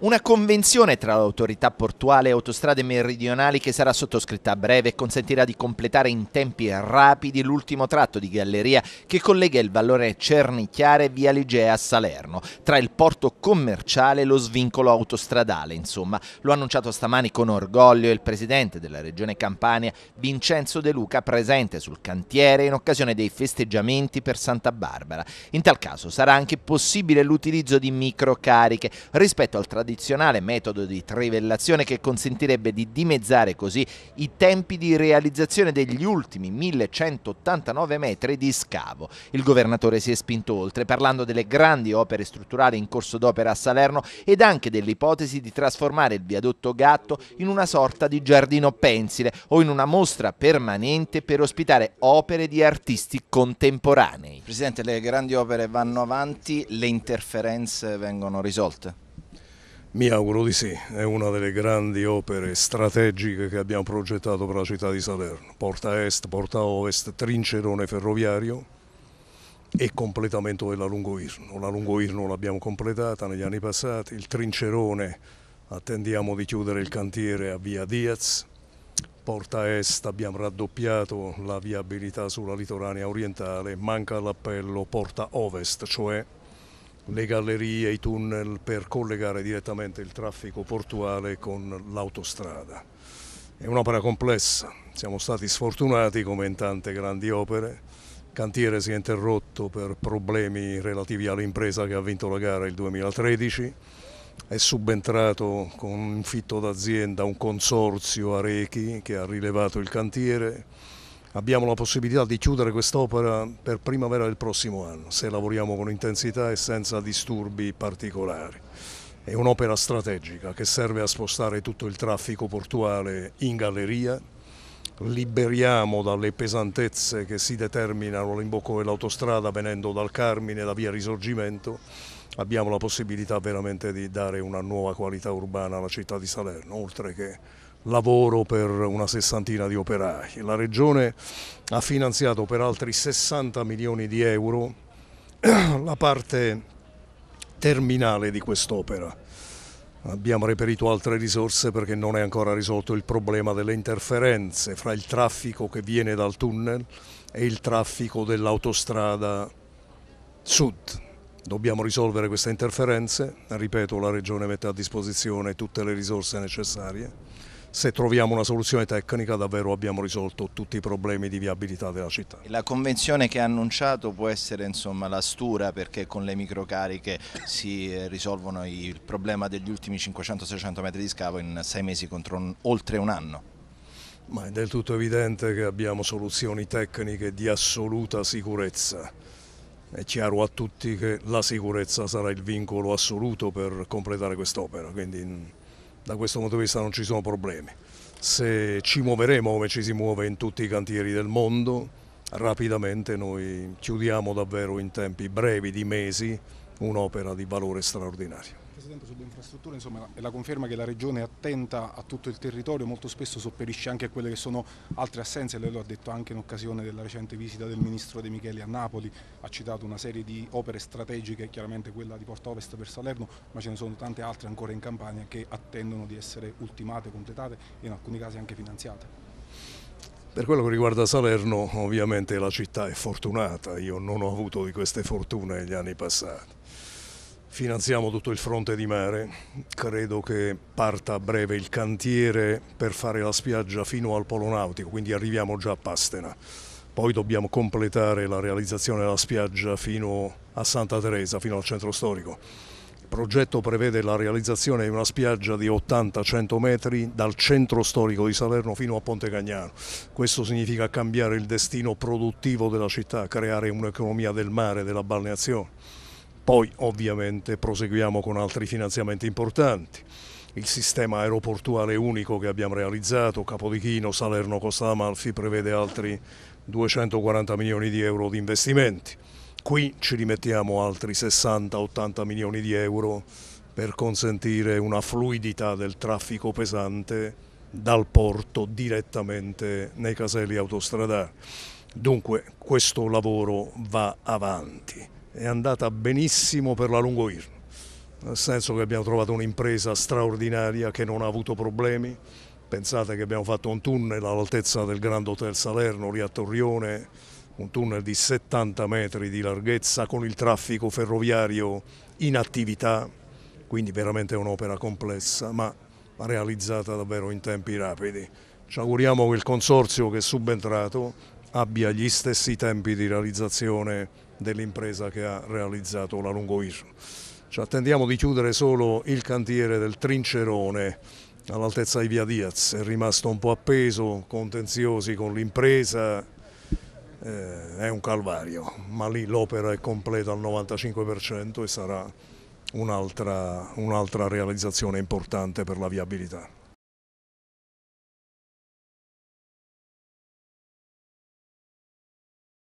Una convenzione tra l'autorità portuale e autostrade meridionali che sarà sottoscritta a breve consentirà di completare in tempi rapidi l'ultimo tratto di galleria che collega il vallone Cernichiare via Ligea a Salerno, tra il porto commerciale e lo svincolo autostradale, insomma. Lo ha annunciato stamani con orgoglio il presidente della regione Campania, Vincenzo De Luca, presente sul cantiere in occasione dei festeggiamenti per Santa Barbara. In tal caso sarà anche possibile l'utilizzo di microcariche rispetto al tradizionale tradizionale metodo di trivellazione che consentirebbe di dimezzare così i tempi di realizzazione degli ultimi 1189 metri di scavo. Il governatore si è spinto oltre parlando delle grandi opere strutturali in corso d'opera a Salerno ed anche dell'ipotesi di trasformare il viadotto Gatto in una sorta di giardino pensile o in una mostra permanente per ospitare opere di artisti contemporanei. Presidente, le grandi opere vanno avanti, le interferenze vengono risolte? Mi auguro di sì, è una delle grandi opere strategiche che abbiamo progettato per la città di Salerno, porta est, porta ovest, trincerone ferroviario e completamento della Lungo Irno. La Lungo Irno l'abbiamo completata negli anni passati, il trincerone attendiamo di chiudere il cantiere a via Diaz, porta est abbiamo raddoppiato la viabilità sulla litoranea orientale, manca l'appello porta ovest, cioè le gallerie, i tunnel per collegare direttamente il traffico portuale con l'autostrada. È un'opera complessa, siamo stati sfortunati come in tante grandi opere, il cantiere si è interrotto per problemi relativi all'impresa che ha vinto la gara il 2013, è subentrato con un fitto d'azienda un consorzio a Rechi che ha rilevato il cantiere, abbiamo la possibilità di chiudere quest'opera per primavera del prossimo anno, se lavoriamo con intensità e senza disturbi particolari. È un'opera strategica che serve a spostare tutto il traffico portuale in galleria, liberiamo dalle pesantezze che si determinano all'imbocco dell'autostrada venendo dal Carmine, da via Risorgimento, abbiamo la possibilità veramente di dare una nuova qualità urbana alla città di Salerno, oltre che lavoro per una sessantina di operai. La Regione ha finanziato per altri 60 milioni di euro la parte terminale di quest'opera. Abbiamo reperito altre risorse perché non è ancora risolto il problema delle interferenze fra il traffico che viene dal tunnel e il traffico dell'autostrada sud. Dobbiamo risolvere queste interferenze, ripeto la Regione mette a disposizione tutte le risorse necessarie se troviamo una soluzione tecnica davvero abbiamo risolto tutti i problemi di viabilità della città. La convenzione che ha annunciato può essere insomma, la stura perché con le microcariche si eh, risolvono il problema degli ultimi 500-600 metri di scavo in sei mesi contro un, oltre un anno. Ma è del tutto evidente che abbiamo soluzioni tecniche di assoluta sicurezza. È chiaro a tutti che la sicurezza sarà il vincolo assoluto per completare quest'opera, quindi mm, da questo punto di vista non ci sono problemi. Se ci muoveremo come ci si muove in tutti i cantieri del mondo, rapidamente noi chiudiamo davvero in tempi brevi di mesi un'opera di valore straordinario. Presidente, sulle infrastrutture insomma, è la conferma che la Regione è attenta a tutto il territorio, molto spesso sopperisce anche a quelle che sono altre assenze, lei lo ha detto anche in occasione della recente visita del Ministro De Micheli a Napoli, ha citato una serie di opere strategiche, chiaramente quella di Porta Ovest per Salerno, ma ce ne sono tante altre ancora in Campania che attendono di essere ultimate, completate e in alcuni casi anche finanziate. Per quello che riguarda Salerno, ovviamente la città è fortunata, io non ho avuto di queste fortune negli anni passati. Finanziamo tutto il fronte di mare, credo che parta a breve il cantiere per fare la spiaggia fino al polo nautico, quindi arriviamo già a Pastena. Poi dobbiamo completare la realizzazione della spiaggia fino a Santa Teresa, fino al centro storico. Il progetto prevede la realizzazione di una spiaggia di 80-100 metri dal centro storico di Salerno fino a Ponte Cagnano. Questo significa cambiare il destino produttivo della città, creare un'economia del mare, della balneazione. Poi ovviamente proseguiamo con altri finanziamenti importanti il sistema aeroportuale unico che abbiamo realizzato, Capodichino, Salerno, Costa Amalfi, prevede altri 240 milioni di euro di investimenti. Qui ci rimettiamo altri 60-80 milioni di euro per consentire una fluidità del traffico pesante dal porto direttamente nei caselli autostradali. Dunque questo lavoro va avanti è andata benissimo per la Lungoirno, nel senso che abbiamo trovato un'impresa straordinaria che non ha avuto problemi. Pensate che abbiamo fatto un tunnel all'altezza del Grand Hotel Salerno, lì a Torrione, un tunnel di 70 metri di larghezza con il traffico ferroviario in attività, quindi veramente un'opera complessa, ma realizzata davvero in tempi rapidi. Ci auguriamo che il consorzio che è subentrato abbia gli stessi tempi di realizzazione dell'impresa che ha realizzato la Lungo Lungoir. Ci attendiamo di chiudere solo il cantiere del Trincerone all'altezza di Via Diaz, è rimasto un po' appeso, contenziosi con l'impresa, eh, è un calvario, ma lì l'opera è completa al 95% e sarà un'altra un realizzazione importante per la viabilità.